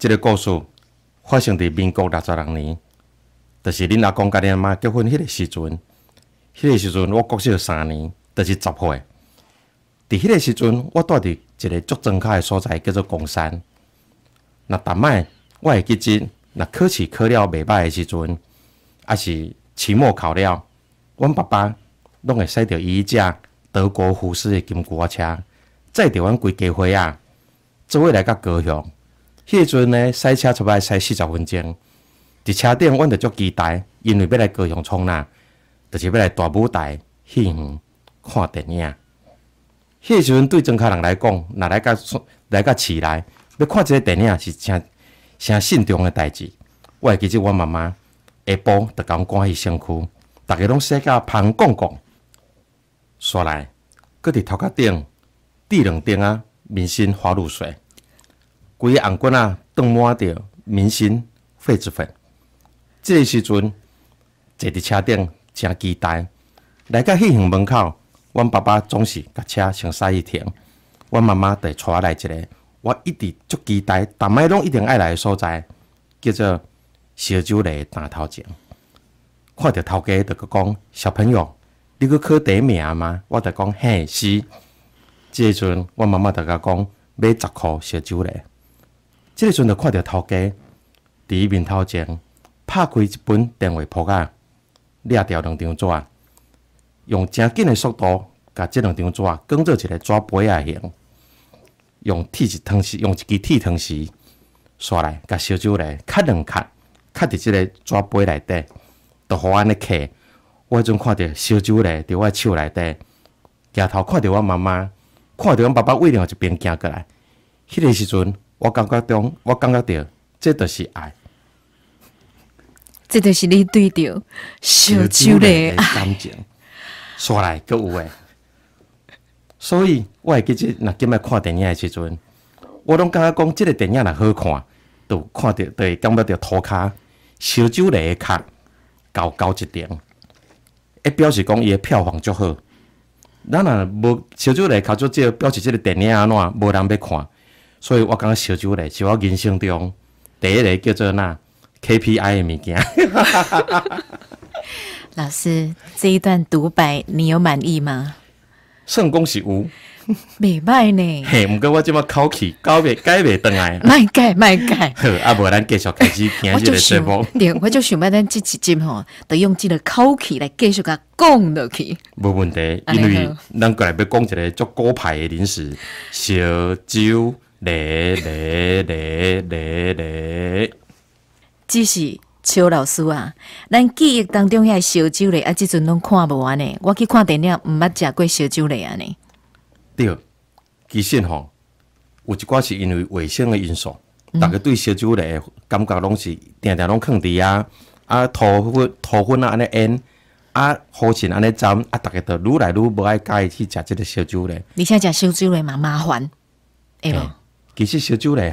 一个故事发生在民国六十六年，就是恁阿公、甲恁阿妈结婚迄个时阵。迄个时阵，我国小三年，就是十岁。伫迄个时阵，我住伫一个足庄卡的所在，叫做贡山。那逐摆我会记得，那考试考了袂歹个时阵，啊是期末考了，阮爸爸拢会驶著一架德国虎斯的金国车，载着阮规家伙仔做伙来个高雄。迄阵呢，赛车出来赛四十分钟，伫车顶，阮着足期待，因为要来高雄冲啦，就是要来大舞台戏园看电影。迄时阵对中楷人来讲，若来个来个市内，要看一个电影是成成慎重诶代志。我会记得我妈妈下晡就讲，赶去上床，逐个拢洗甲芳讲讲，刷来，搁伫头壳顶，滴两顶啊，面身花露水。规个红罐啊，都满着明星痱子粉。这时阵坐伫车顶真期待，来到戏院门口，我爸爸总是把车从驶去停，我妈妈就带我来一个，我一直足期待，逐摆拢一定爱来的所在，叫做烧酒类大头前。看到头家，就阁讲小朋友，你去考第一名吗？我就讲嘿是。这时阵，我妈妈就个讲买十块烧酒类。即个时阵，就看到头家伫面头前拍开一本电话簿仔，掠掉两张纸，用真紧的速度，甲即两张纸卷做一个纸杯啊型，用铁一汤匙，用一支铁汤匙刷来，甲烧酒来切两切，切伫即个纸杯内底，都互安尼刻。我迄阵看到烧酒咧，伫我手内底，抬头看到我妈妈，看到阮爸爸，为量一边行过来，迄个时阵。我感觉中，我感觉到，这就是爱，这就是你对着小酒的感情，刷来都有诶。所以我会记得，若今仔看电影诶时阵，我拢感觉讲，即个电影若好看，就看到对，感觉着涂骹小酒类诶卡，高高一点，一表示讲伊诶票房足好。咱若无小酒的卡足这，表示即个电影安怎无人要看。所以我讲烧酒咧是我人生中第一个叫做那 KPI 的物件。老师，这一段独白你有满意吗？算讲是有，未歹呢？嘿，毋过我即马口气，考未改未转来，卖改卖改。啊，无咱继续开始今日的目。播。我就想，我咱即一集吼，得用即个口气来继续甲讲落去。无问题，因为咱过来要讲一个足高牌的零食烧酒。咧咧咧咧咧。只是邱老师啊，咱记忆当中嘅烧酒类啊，即阵拢看不完咧。我去看电影，毋捌食过烧酒类安尼。对，其实吼，有一寡是因为卫生的因素，逐个对烧酒的感觉拢是定定拢放伫啊啊涂粉涂粉啊安尼腌啊好咸安尼浸啊，逐个都愈来愈无爱家意去食即个烧酒咧。而且食烧酒嘞嘛麻烦，哎呦！其实烧酒类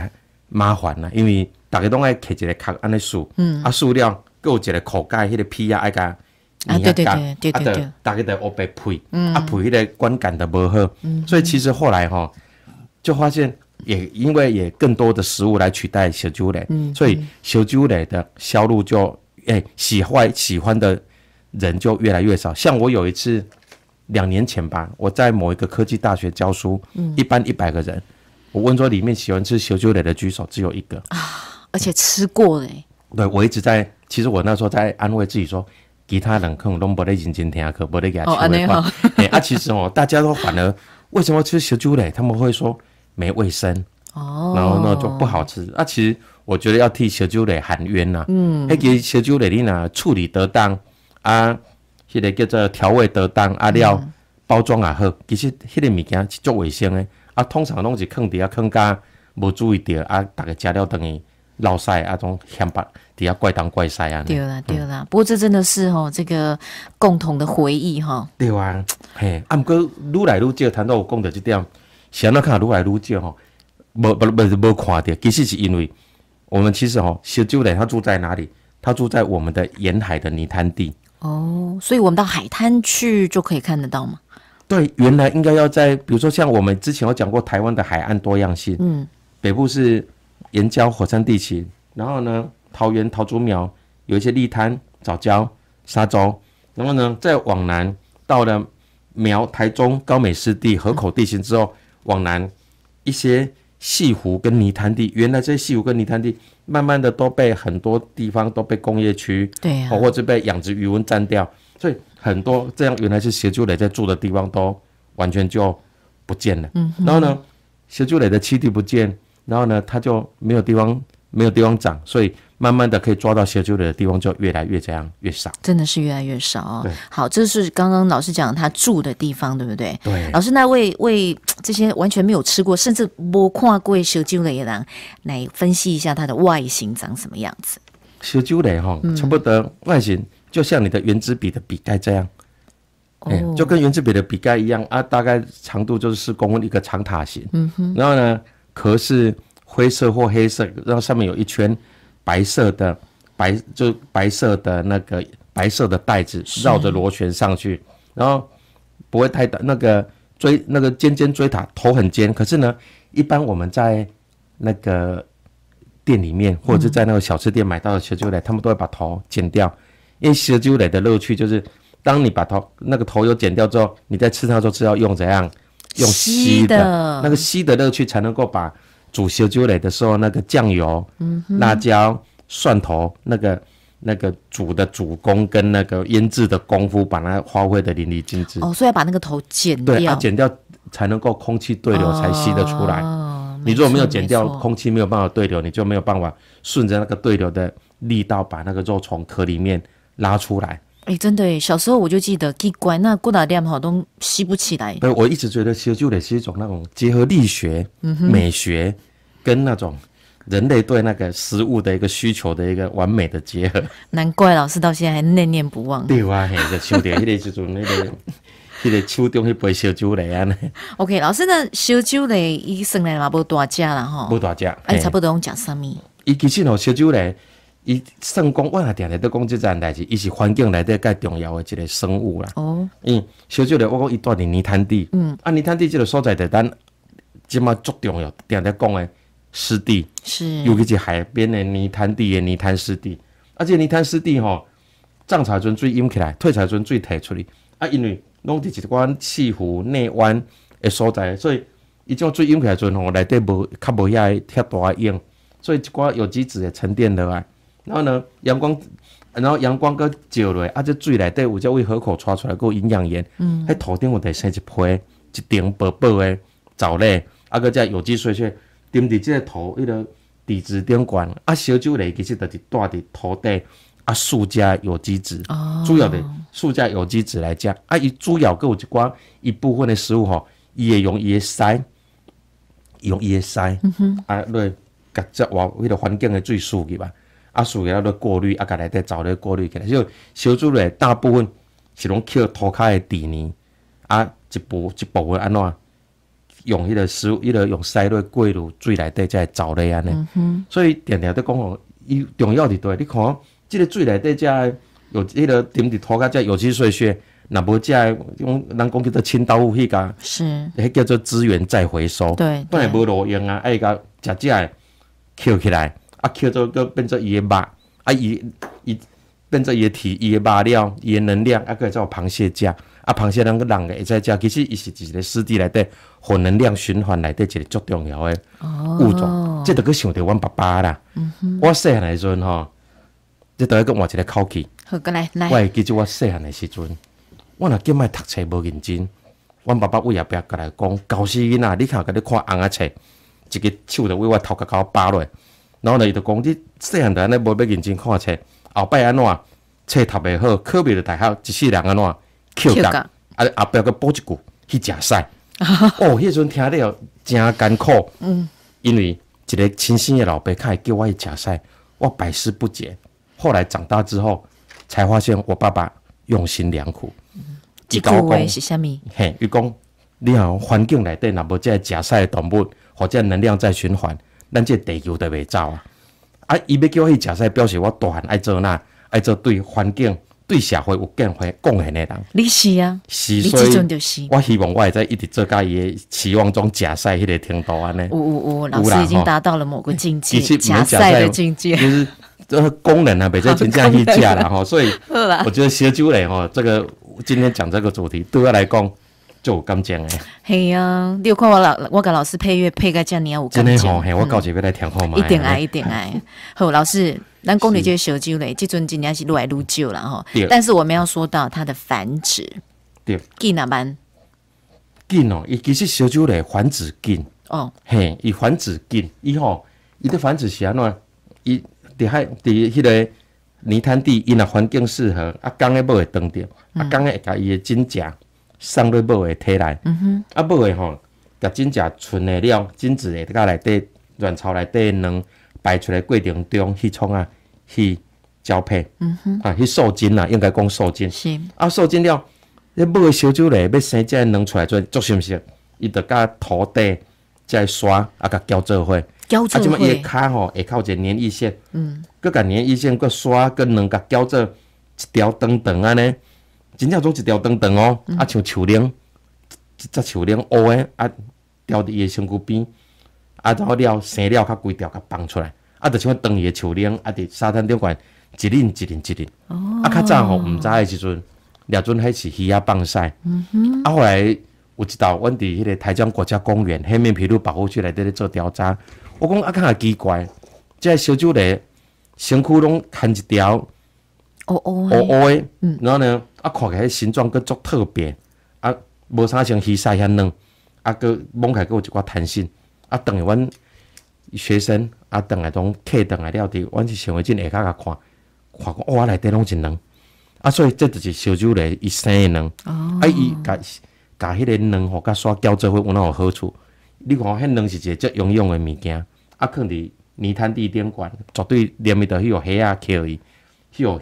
麻烦啦，因为大家拢爱摕一个壳安尼嗯，啊塑料，搁一个口盖，迄个皮啊爱加，啊对对对对对，对，大家在后边配，啊配个观感都无好，所以其实后来哈，就发现也因为也更多的食物来取代小酒类，所以小酒类的销路就哎喜欢喜欢的人就越来越少。像我有一次两年前吧，我在某一个科技大学教书，一班一百个人。我温州里面喜欢吃小酒类的举手只有一个啊，而且吃过嘞。对，我一直在，其实我那时候在安慰自己说，其他人可能都不勒认真听，可不勒给他讲的话。啊，其实哦，大家都反而为什么吃小酒类？他们会说没卫生哦，然后呢就不好吃。啊，其实我觉得要替小酒类喊冤呐。嗯，还给小酒类你呢处理得当啊，那个叫做调味得当啊，料包装也好，其实那个物件是做卫生的。啊，通常拢是坑底遐坑家无注意着啊，逐个食了等于老屎啊，种嫌白底下怪东怪西啊。对啦，对啦。不过这真的是吼，这个共同的回忆吼。对啊，嘿，啊，毋过愈来愈少，谈到我讲的这点，咸都看愈来愈少吼。无，无无无看到，其实是因为我们其实吼小酒仔他住在哪里？他住在我们的沿海的泥滩地。哦，所以我们到海滩去就可以看得到吗？对，原来应该要在，比如说像我们之前有讲过台湾的海岸多样性，嗯，北部是岩礁火山地形，然后呢，桃园桃竹苗有一些砾滩、藻礁、沙洲，然后呢，再往南到了苗、台中、高美湿地河口地形之后，往南一些细湖跟泥滩地，原来这些细湖跟泥滩地，慢慢的都被很多地方都被工业区，对，或者被养殖渔翁占掉，所以。很多这样原来是蛇鹫雷在住的地方都完全就不见了，嗯，然后呢，蛇鹫雷的栖地不见，然后呢，它就没有地方没有地方长，所以慢慢的可以抓到蛇鹫雷的地方就越来越这样越少，真的是越来越少啊。好，这是刚刚老师讲他住的地方，对不对？对。老师，那为为这些完全没有吃过甚至摸跨过蛇鹫雷的人，来分析一下它的外形长什么样子？蛇鹫雷哈，差不多外形。就像你的圆珠笔的笔盖这样，哎，就跟圆珠笔的笔盖一样啊，大概长度就是公分一个长塔形，嗯哼，然后呢，壳是灰色或黑色，然后上面有一圈白色的白，就白色的那个白色的带子绕着螺旋上去，然后不会太大，那个锥那个尖尖锥塔头很尖，可是呢，一般我们在那个店里面或者是在那个小吃店买到的球锥塔，他们都会把头剪掉。因为蛇酒类的乐趣就是，当你把头那个头油剪掉之后，你在吃它的时候是要用怎样用吸的？那个吸的乐趣才能够把煮蛇酒类的时候那个酱油、嗯、辣椒、蒜头那个那个煮的主攻跟那个腌制的功夫把它发挥的淋漓尽致。哦，所以要把那个头剪掉，对，剪掉才能够空气对流才吸得出来。你如果没有剪掉，空气没有办法对流，你就没有办法顺着那个对流的力道把那个肉从壳里面。拉出来，哎，真的，小时候我就记得奇怪，那过打电好都吸不起来。对，我一直觉得其实就得是一种那种结合力学、美学，跟那种人类对那个食物的一个需求的一个完美的结合。难怪老师到现在还念念不忘。对哇、啊，就秋天，那个，时做那个，那个秋掉一杯烧酒类啊。OK，老师呢，烧酒类医生算来不大家了哈，不大家，哎，差不多用两三伊其实我烧酒类。伊算讲，我也定在都讲即件代志，伊是环境内底较重要的一个生物啦。哦，因小只咧，我讲伊住伫泥滩地。嗯，啊，泥滩地即个所在，伫咱即马足重要。定定讲诶湿地，是，尤其是海边诶泥滩地诶泥滩湿地。而个泥滩湿地吼，涨水阵水淹起来，退水阵水退出去。啊，因为拢伫一寡气湖内湾诶所在，所以伊种水淹起来阵吼，内底无较无遐个太大淹，所以一寡有机质的沉淀落来。然后呢，阳光，然后阳光搁照落，啊，这水内底有从位河口抓出来个营养盐，嗯，迄土顶有得生一坡，一顶薄薄的藻类，啊，佮只有机碎屑，沉伫即个土迄个底子顶管，啊，小酒类其实就是带伫土地啊，树加有机质，哦，主要的树加有机质来讲，啊，伊主要个有一寡一部分的食物吼，伊会用伊的鳃，用的筛，嗯哼，啊，落甲只话迄个环境的水素去吧。啊，属于了过滤啊，甲内底藻类过滤起来，就小珠类大部分是拢捡土骹的底泥啊，一部一部分安怎用迄个石，迄个用筛类过滤水内底才会藻类安尼。所以定定在讲，吼，伊重要伫多，你看即个水内底再有迄个沉伫土骹再有机碎屑，若无只用咱讲叫做清道夫迄个，是，迄叫做资源再回收，对，本来无路用啊，甲食食的捡起来。啊，捡做个变做伊个肉，啊，伊伊变做伊个体，伊个肉料，伊个能量，啊，个会做螃蟹食，啊，螃蟹人个人会使食，其实伊是一个湿地内底，和能量循环内底一个足重要诶物种。这都去想到阮爸爸啦。我细汉诶时阵吼，这第一个换一个口气，好个来来。我会记住我细汉诶时阵，我若今麦读册无认真，阮爸爸为阿爸过来讲，教死囡仔，你看甲你看红啊册，一个手都为我头壳我巴落。然后呢，伊就讲，你细汉就安尼无要认真看册，后摆安怎，册读袂好，考袂着大学，一世人安怎纠结？后阿伯个补一句去食屎。哦，迄阵听了真艰苦，因为一个亲生的老爸，较会叫我去食屎，我百思不解。后来长大之后，才发现我爸爸用心良苦。伊句话是虾米？嘿，愚讲你看环境内底，若无这食屎的动物，或者能量在循环。咱这地球都未走啊！啊，伊要叫我去食屎，表示我大汉爱做哪，爱做对环境、对社会有更会贡献的人。你是啊，是，所以就是，我希望我会在一直做伊的期望中食屎迄个程度安尼。有有有，老师已经达到了某个境界，食屎的境界，就是这个功能啊，变成真正去食了吼，所以，我觉得小酒类吼，这个今天讲这个主题，对我来讲。就有感情诶，嘿啊，你有看我老我甲老师配乐配个遮尔你有感情。真的好嘿，我交几辈来听好吗？一定哎，一定哎，好老师。咱讲女这是小酒类，即阵真正是愈来愈少了吼。但是我们要说到它的繁殖。对。紧啊蛮。紧哦，伊其实小酒类繁殖紧。哦。嘿，伊繁殖紧以后，伊的繁殖是安怎？伊伫海伫迄个泥滩地，因啊环境适合。啊，缸诶，不会断掉。啊，缸诶，会甲伊诶真假。送对某的体内，嗯哼，啊某的吼，甲真正存的了，精子的甲内底卵巢内底卵排出来过程中去创啊去交配，啊去受精啦，应该讲受精。是啊受精了，你某的小酒嘞要生只卵出来做足性性，伊得甲土地再刷，啊甲交做伙。胶做。啊即么伊的脚吼会靠一个粘液腺，嗯，佮甲粘液腺佮刷，佮卵甲交做一条长长安尼。真正做一条长长哦，啊像树灵，一只树灵乌诶，啊吊伫伊身躯边，啊然后料生了，较规条较放出来，啊就像我当伊诶树灵，啊伫沙滩顶悬一粒一粒一拎，啊较早吼，毋知诶时阵，掠准迄是鱼仔放晒，啊后来有一道阮伫迄个台江国家公园黑面琵鹭保护区内底咧做调查，我讲啊，看看奇怪，即个小酒类身躯拢牵一条。哦哦哦哦诶，然后呢，啊，看起来形状阁足特别，啊，无啥像鱼鳃遐软，啊，阁摸起来阁有一寡弹性，啊，等于阮学生啊，等来拢客等来了滴，阮就想微进下骹甲看，看个哇内底拢真软，啊，所以这就是烧酒类伊生诶软，啊伊甲甲迄个软吼甲刷胶做伙有哪有好处？你看迄软是一个即硬硬诶物件，啊，肯伫泥滩地顶管，绝对连袂得去黑啊扣伊，去黑。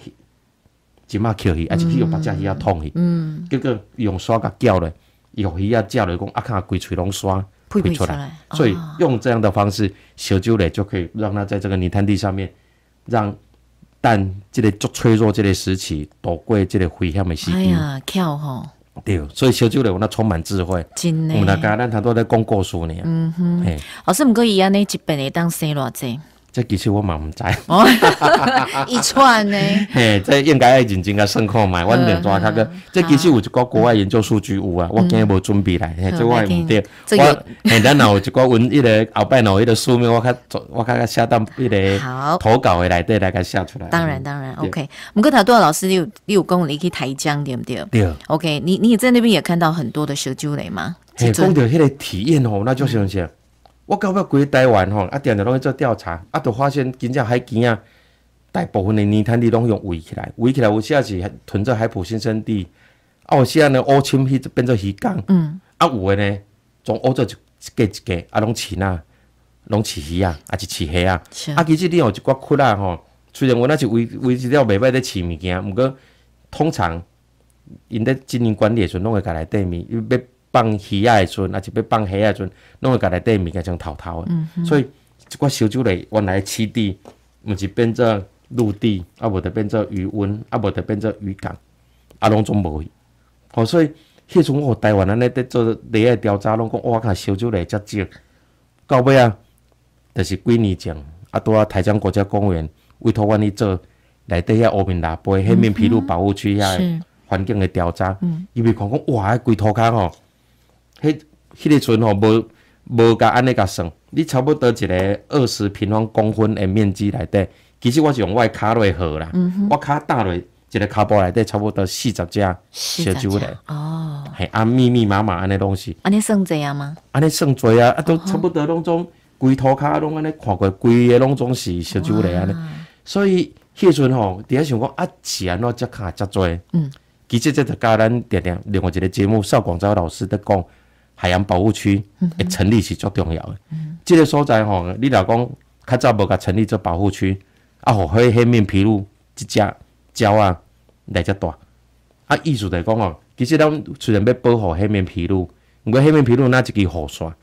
即马捡去，啊！即去用白只鱼啊，捅去，嗯。结果用刷甲胶咧，用鱼啊，胶来讲啊，看规嘴拢刷，会出来。所以用这样的方式，小酒咧就可以让它在这个泥滩地上面，让但这个足脆弱这个时期躲过这个危险的时击。哎呀，巧吼！对，所以小周咧，我那充满智慧。真的。我们大家，咱他都在讲故事呢。嗯哼。老师，唔过伊安尼一爿会当生偌济？这其实我嘛唔知，一串呢。嘿，这应该要认真啊算看买，我两抓卡个。这其实有一个国外研究数据有啊，我今日无准备来，这我唔对。我后边有一个文一个，后边有一个书面，我较我较下单一个投稿的来，对大家写出来。当然当然，OK。我们跟台多老师有有公里去台江，对不对？对。OK，你你在那边也看到很多的研究雷吗？哎，空调迄个体验哦，那就是物事？我到尾规台湾吼，啊，定定拢去做调查，啊，就发现真正海墘啊，大部分的泥滩地拢用围起来，围起来，有时啊是囤做海埔新生地，啊，有时啊呢乌青皮就变做鱼缸，嗯，啊，有的呢从做一一个一个啊，拢饲呐，拢饲鱼啊，啊，就饲虾啊，啊，其实你吼一寡困啊吼，虽然我那是围围一条袂歹在饲物件，毋过通常因在经营管理时，阵，拢会甲来改面，伊为。放鱼仔时阵啊，是欲放海啊，时阵，弄个家物件面偷像陶嗯、所以即寡小洲内原来湿地，毋是变做陆地，啊，无得变做渔温，啊，无得变做渔港，啊，拢总无。哦，所以迄阵我台湾尼咧在做第诶调查，拢讲哇，甲小洲内遮少。到尾啊，就是几年前，啊，拄啊台江国家公园委托阮去做内底遐乌面喇叭、黑面皮鲁保护区遐环境诶调查，伊为讲讲哇，遐规涂骹吼。迄迄个阵吼，无无甲安尼甲算，你差不多一个二十平方公分的面积内底，其实我是用外骹落去啦，我骹大落一个骹步内底，差不多四十只小酒类哦，系啊密密麻麻安尼拢是安尼算济啊吗？安尼算济啊，啊都差不多拢种规涂骹拢安尼看过，规个拢总是小酒类安尼。所以迄阵吼，伫遐想讲啊钱怎只卡遮济。嗯，其实这就甲咱定定另外一个节目，邵广州老师在讲。海洋保护区诶成立是足重要诶，即个所在吼，你若讲较早无甲成立做保护区，啊，或许海面皮鲁一只鸟啊，来遮大，啊，意思来讲吼，其实咱虽然要保护海面皮鲁，毋过海面皮鲁那一只雨伞，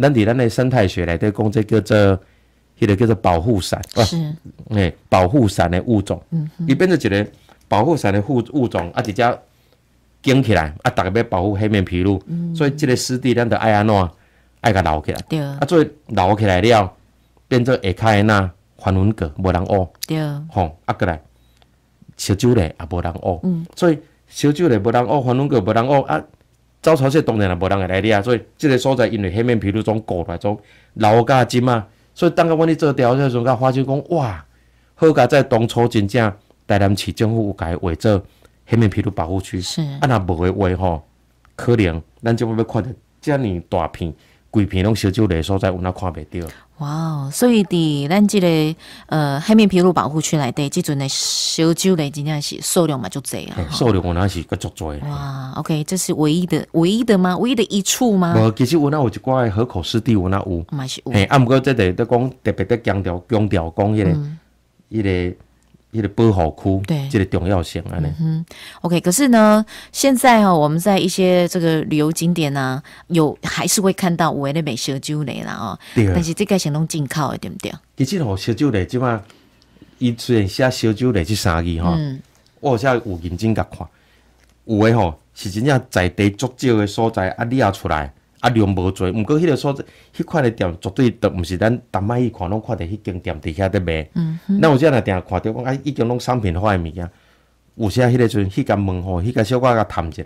咱伫咱诶生态学内底讲，这叫做。迄个叫做保护伞，是诶，保护伞的物种，伊变做一个保护伞的物物种，啊，一只。建起来啊！逐个要保护黑面皮鹭，所以即个湿地咱着爱安怎爱甲留起来。啊，所以留起来了，变成下骹诶呐，环龙哥无人窝，吼啊过来烧酒咧也无人嗯、所以烧酒咧无人学，环龙哥无人学，啊，走朝时当然也无人会来掠。啊。所以即个所在因为黑面皮鹭总过来，总留加进嘛，所以等下我你做调的时候，甲发现讲哇，好甲在当初真正台南市政府有甲伊画做。海面皮鲁保护区，是啊，那无的话吼，可能咱就要要看到这么大片、规片拢小酒类所在，有那看不到。哇哦，所以伫咱这个呃海面皮鲁保护区内底，即阵的小酒类真正是数量嘛就侪啊，数量我那是佮足侪。哇，OK，这是唯一的、唯一的吗？唯一的一处吗？无，其实我那有一挂河口湿地，我那有，是有。嘿，啊，不过即个都讲特别得强调、强调、讲迄个，迄个。一个保护区，对，这个重要性安尼。嗯 o k 可是呢，现在哈，我们在一些这个旅游景点呐，有还是会看到有的尼卖烧酒类啦，后，但是这个全拢进口的，对不对？其实吼，烧酒类即嘛，伊虽然写烧酒类即三个哈，我写有认真甲看，有的吼，是真正在地足少的所在啊，你也出来。啊量无多，毋过迄个所在，迄款的店绝对都毋是咱逐摆去看拢看着迄间店伫遐咧卖。那有时若定看我讲啊，已经拢商品化的物件，有时啊，迄个阵，迄间门吼，迄间小仔甲谈一下，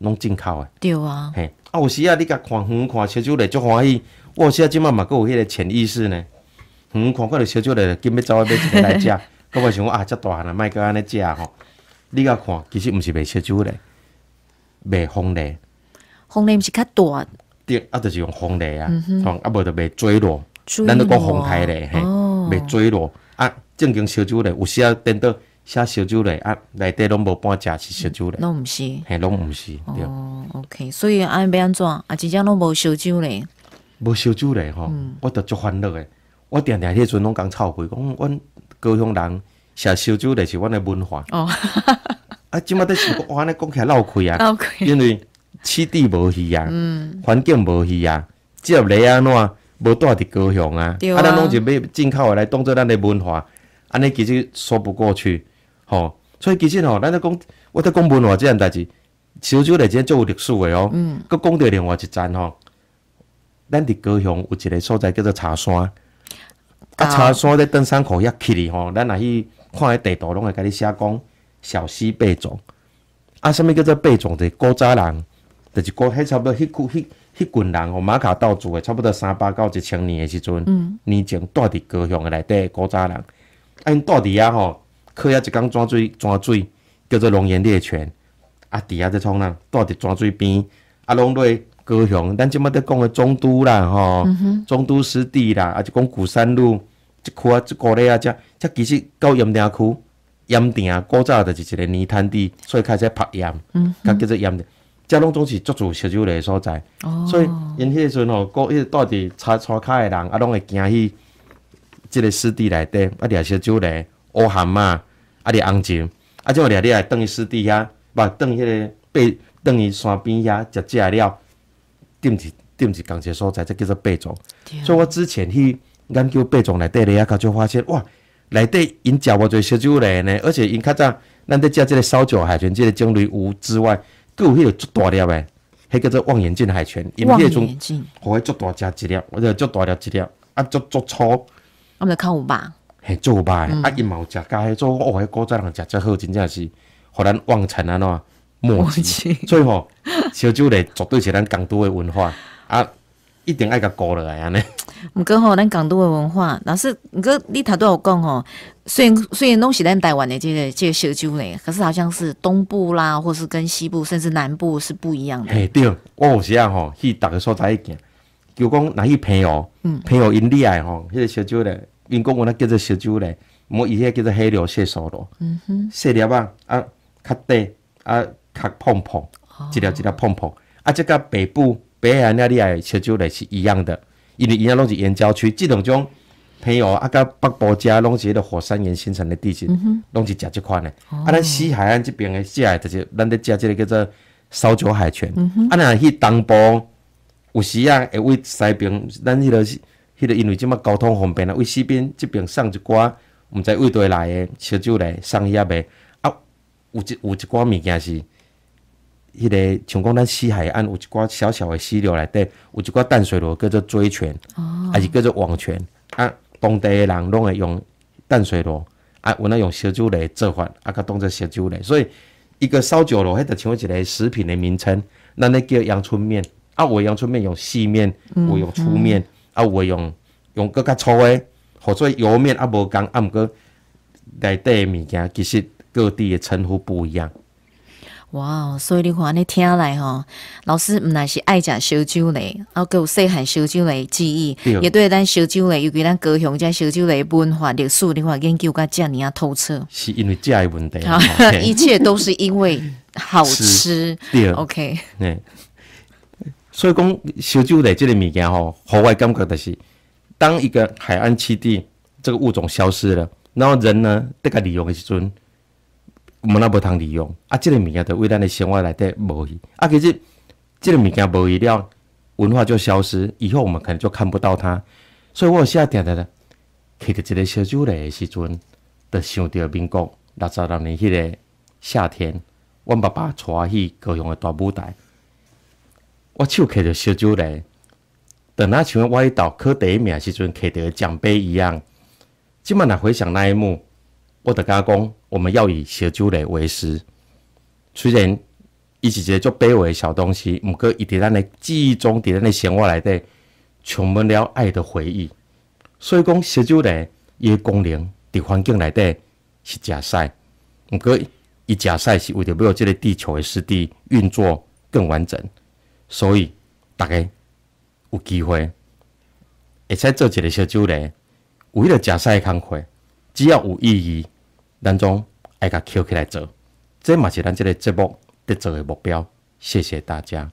拢进口的。对啊。嘿，啊有时啊，你甲看远看，小酒类足欢喜。我有时啊，即满嘛，佫有迄个潜意识呢。远看看到小酒类，紧要走去买一个来食，佮 我想讲啊，遮大汉啊，莫佮安尼食吼。你甲看，其实毋是卖小酒类，卖红类。红类毋是较大。顶啊，就是用风泥啊，啊无就袂坠落。咱都讲风台嘞，嘿，袂坠落。啊，正经烧酒嘞，有时啊颠倒写烧酒嘞啊，内底拢无半只是烧酒嘞，拢毋是，嘿，拢毋是。哦，OK，所以安要安怎？啊，真正拢无烧酒嘞，无烧酒嘞，嗯，我都足欢乐诶。我常常迄阵拢讲臭屁，讲阮高雄人写烧酒嘞是阮诶文化。哦，啊，即今都是想，安尼讲起来老亏啊，老开，因为。气地无去啊，环境无去啊，接来啊，哪无带伫高雄啊，啊，咱拢就要进口来当做咱的文化，安尼其实说不过去吼。所以其实吼，咱在讲，我再讲文化即样代志，潮州来之前就有历史的哦。嗯，讲到另外一站吼，咱伫高雄有一个所在叫做茶山，啊，茶山咧登山口遐去哩吼，咱若去看迄地图，拢会甲你写讲小溪背状，啊，啥物叫做背状？就是、古早人。就是讲，迄差不多，迄区、迄迄群人吼，马卡道住的，差不多三百到一千年的时候，年前住伫高雄的内底古早人，啊，因住伫遐吼，靠遐一间泉水泉水叫做龙岩猎泉，啊，伫遐在创人住伫泉水边，啊，拢在高雄。咱即马在讲的中都啦，吼，中都湿地啦，啊，就讲古山路，一区、即过来啊，遮只其实到盐田区，盐田古早就是一个泥滩地，所以开始拍盐，甲叫做盐田。遮拢总是足住烧酒来所在，所以因迄个时阵吼，过迄个到底擦擦脚的人，啊拢会惊去即个湿地内底，啊掠烧酒类、乌蛤嘛，啊掠红酒，啊即就掠掠来蹲伊湿地遐，把蹲迄个背蹲伊山边遐食食了，顶起顶共讲个所在，这叫做背种。所以我之前去研究背种内底咧，啊，就发现哇，内底因食无侪烧酒来呢，而且因较早咱在食即个烧酒，海全即个种类有之外。迄个足大粒诶，迄叫做望远镜海泉，因为迄种互迄做大只只，或者做大只只，啊，足足粗。阿毋著看五百，嘿，五百，啊，一毛食，加迄种，哇，迄个真人食真好，真正是，互咱望尘啊喏，莫气。烧酒绝对是咱江都诶文化啊。一定爱甲顾落来安尼。毋过吼，咱港都的文化，老师，毋过你头拄有讲吼，虽然虽然拢是咱台湾的这个这个小酒嘞，可是好像是东部啦，或是跟西部，甚至南部是不一样的。嘿，对，我有是啊吼，去逐个所在去件，就讲拿去平哦，朋友因厉害吼，迄个小酒嘞，因讲我那叫做小酒嘞，我以前叫做黑料色素咯，嗯哼，色料啊啊，较短啊，较碰碰，一条一条碰碰，啊，即个北部。北岸那里爱烧酒嘞是一样的，因为伊那拢是沿郊区，即两种朋哦，啊甲北部遮拢是迄个火山岩形成的地形，拢是食即款的。啊，咱西海岸这边的食，就是咱在食即个叫做烧酒海泉。啊，若去东部有时啊，会为西边，咱迄个迄个因为即马交通方便啊，为西边即边送一寡，毋知为倒来的烧酒来送伊啊袂啊，有一有一寡物件是。迄个像讲咱西海岸有一寡小小的溪流内底，有一寡淡水螺，叫做锥泉，也是叫做网泉。啊，当地的人拢会用淡水螺啊，有那用烧酒来做法，啊，甲当做烧酒来。所以一个烧酒螺，迄个像为一个食品的名称。咱咧叫阳春面，啊，有阳春面用细面，有用粗面，啊，我用用更较粗的，或做油面啊，无共啊毋过内底的物件，其实各地的称呼不一样。哇哦，所以你看，你听来吼，老师唔但是爱食烧酒嘞，我有细汉烧酒嘞记忆，也对咱烧酒嘞，尤其咱高雄遮烧酒嘞文化历史，的话，研究遮尔啊透彻，是因为这问题，一切都是因为好吃，对，OK，嗯，所以讲烧酒嘞这个物件吼，我感觉就是当一个海岸栖地，这个物种消失了，然后人呢，甲个用的时阵。我们那无通利用，啊，这个物件对为咱的生活内底无益，啊，其实这个物件无益了，文化就消失，以后我们可能就看不到它。所以我有下定的咧，提着一个小酒杯的时阵，就想到民国六十六年迄个夏天，我爸爸带我去高雄的大舞台，我手提着小酒杯，等那像我一道考第一名的时阵提着奖杯一样。今晚若回想那一幕，我的家讲。我们要以小酒类为食，虽然伊是一个足卑微的小东西，毋过伊伫咱的记忆中，伫咱的生活内底，充满了爱的回忆。所以讲小酒类，伊功能伫环境内底是食屎，毋过伊食屎是为着要即个地球的湿地运作更完整。所以逐个有机会，会使做一个小酒类，为了食屎的工课，只要有意义。当中爱甲捡起来做，这嘛是咱即个节目得做诶目标。谢谢大家。